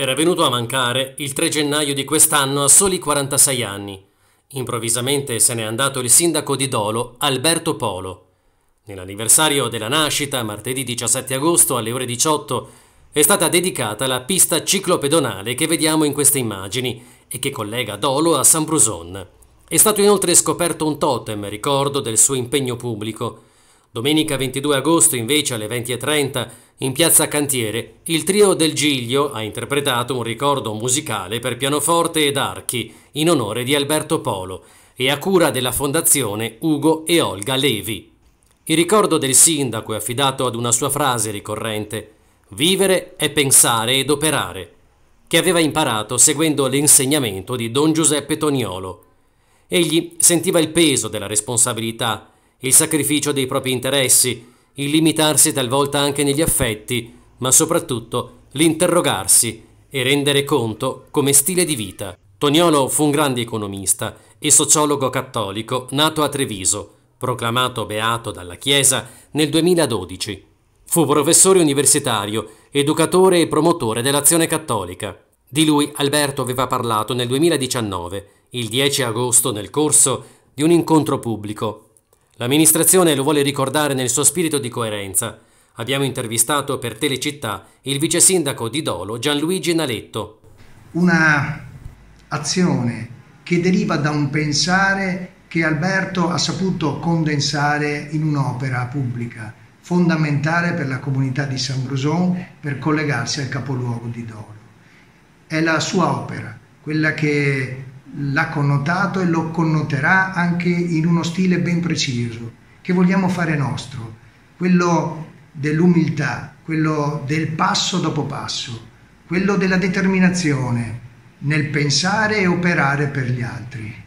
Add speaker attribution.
Speaker 1: Era venuto a mancare il 3 gennaio di quest'anno a soli 46 anni. Improvvisamente se n'è andato il sindaco di Dolo, Alberto Polo. Nell'anniversario della nascita, martedì 17 agosto alle ore 18, è stata dedicata la pista ciclopedonale che vediamo in queste immagini e che collega Dolo a San Bruson. È stato inoltre scoperto un totem, ricordo del suo impegno pubblico. Domenica 22 agosto invece alle 20.30 in piazza Cantiere, il trio del Giglio ha interpretato un ricordo musicale per pianoforte ed archi in onore di Alberto Polo e a cura della Fondazione Ugo e Olga Levi. Il ricordo del sindaco è affidato ad una sua frase ricorrente, vivere è pensare ed operare, che aveva imparato seguendo l'insegnamento di Don Giuseppe Toniolo. Egli sentiva il peso della responsabilità, il sacrificio dei propri interessi, il limitarsi talvolta anche negli affetti, ma soprattutto l'interrogarsi e rendere conto come stile di vita. Toniolo fu un grande economista e sociologo cattolico nato a Treviso, proclamato beato dalla Chiesa nel 2012. Fu professore universitario, educatore e promotore dell'azione cattolica. Di lui Alberto aveva parlato nel 2019, il 10 agosto, nel corso di un incontro pubblico L'amministrazione lo vuole ricordare nel suo spirito di coerenza. Abbiamo intervistato per Telecittà il vice sindaco di Dolo Gianluigi Naletto.
Speaker 2: Una azione che deriva da un pensare che Alberto ha saputo condensare in un'opera pubblica fondamentale per la comunità di San Bruson per collegarsi al capoluogo di Dolo. È la sua opera, quella che l'ha connotato e lo connoterà anche in uno stile ben preciso, che vogliamo fare nostro, quello dell'umiltà, quello del passo dopo passo, quello della determinazione nel pensare e operare per gli altri.